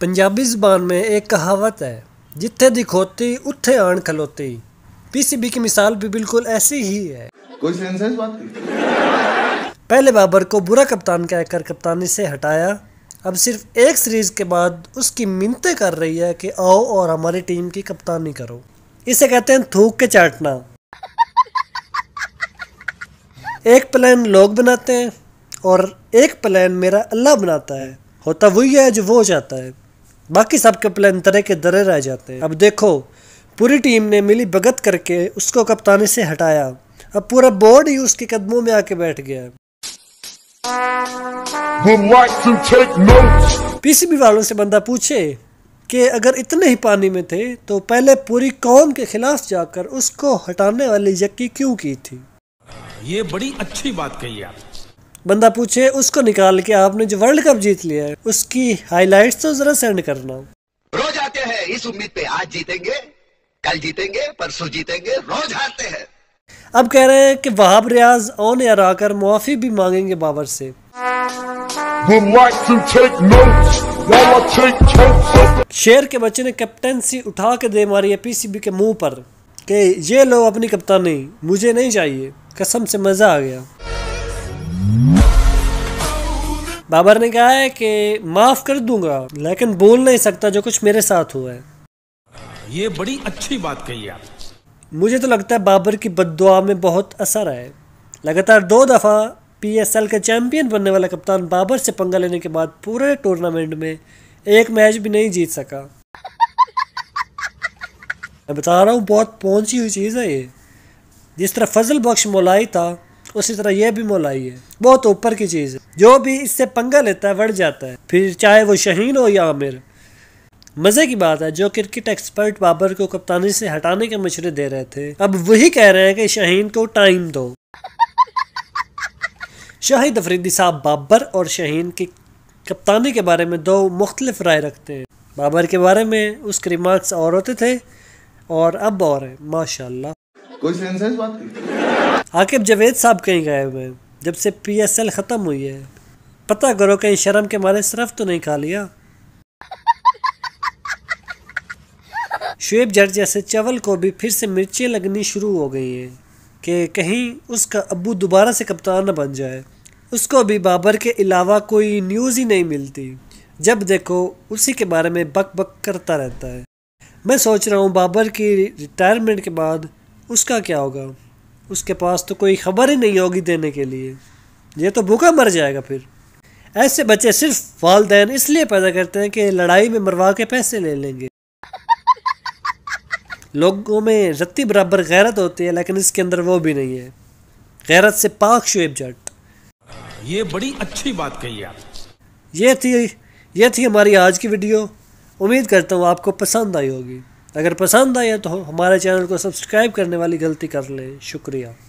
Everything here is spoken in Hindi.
पंजाबी ज़बान में एक कहावत है जिथे दिखोती उथे आन खलोती पीसीबी की मिसाल भी बिल्कुल ऐसी ही है कोई सेंस है इस बात की पहले बाबर को बुरा कप्तान कहकर कप्तानी से हटाया अब सिर्फ एक सीरीज के बाद उसकी मिनतें कर रही है कि आओ और हमारी टीम की कप्तानी करो इसे कहते हैं थूक के चाटना एक प्लान लोग बनाते हैं और एक प्लान मेरा अल्लाह बनाता है होता वही है जो वो चाहता है बाकी सब के प्लान तरह के दरे रह जाते हैं अब देखो पूरी टीम ने मिली भगत करके उसको कप्तानी से हटाया अब पूरा बोर्ड ही उसके कदमों में आके बैठ गया पीसीबी वालों से बंदा पूछे कि अगर इतने ही पानी में थे तो पहले पूरी कौम के खिलाफ जाकर उसको हटाने वाली यकी क्यों की थी ये बड़ी अच्छी बात कही आप बंदा पूछे उसको निकाल के आपने जो वर्ल्ड कप जीत लिया है उसकी हाईलाइट्स तो जरा सेंड करना रोज आते हैं इस उम्मीद पे आज जीतेंगे कल जीतेंगे परसों जीतेंगे रोज हारते हैं अब कह रहे हैं कि वहाब रियाज ऑन एयर आकर मुआफी भी मांगेंगे बाबर से शेर के बच्चे ने कैप्टनसी उठा के दे मारी है पीसीबी के मुंह पर कि ये लो अपनी कप्तानी मुझे नहीं चाहिए कसम से मजा आ गया बाबर ने कहा है कि माफ़ कर दूंगा लेकिन बोल नहीं सकता जो कुछ मेरे साथ हुआ है ये बड़ी अच्छी बात कही आप मुझे तो लगता है बाबर की बददुआ में बहुत असर है लगातार दो दफ़ा पीएसएल के चैंपियन बनने वाला कप्तान बाबर से पंगा लेने के बाद पूरे टूर्नामेंट में एक मैच भी नहीं जीत सका मैं बता रहा हूँ बहुत पहुंची हुई चीज़ है ये जिस तरह फजल बख्श मोलाई था उसी तरह यह भी मोलाई है बहुत ऊपर की चीज़ है जो भी इससे पंगा लेता है बढ़ जाता है फिर चाहे वो शहीन हो या आमिर मज़े की बात है जो क्रिकेट एक्सपर्ट बाबर को कप्तानी से हटाने के मशरे दे रहे थे अब वही कह रहे हैं कि शहीन को टाइम दो शाहिद अफरीदी साहब बाबर और शहीन की कप्तानी के बारे में दो मुख्तलिफ राय रखते हैं बाबर के बारे में उसके रिमार्क्स और होते थे और अब और हैं माशाल्लाह कोई सेंस है इस बात की आकिब जावेद साहब कहीं गए हुए जब से एल ख़त्म हुई है पता करो कहीं शर्म के मारे सिर्फ तो नहीं खा लिया शुएब जट जैसे चावल को भी फिर से मिर्चें लगनी शुरू हो गई हैं कि कहीं उसका अबू दोबारा से कप्तान न बन जाए उसको भी बाबर के अलावा कोई न्यूज़ ही नहीं मिलती जब देखो उसी के बारे में बक बक करता रहता है मैं सोच रहा हूँ बाबर की रिटायरमेंट के बाद उसका क्या होगा उसके पास तो कोई खबर ही नहीं होगी देने के लिए ये तो भूखा मर जाएगा फिर ऐसे बच्चे सिर्फ वालदेन इसलिए पैदा करते हैं कि लड़ाई में मरवा के पैसे ले लेंगे लोगों में रत्ती बराबर गैरत होती है लेकिन इसके अंदर वो भी नहीं है गैरत से पाक शुएब जट ये बड़ी अच्छी बात कही आप ये थी ये थी हमारी आज की वीडियो उम्मीद करता हूँ आपको पसंद आई होगी अगर पसंद आया तो हमारे चैनल को सब्सक्राइब करने वाली गलती कर लें शुक्रिया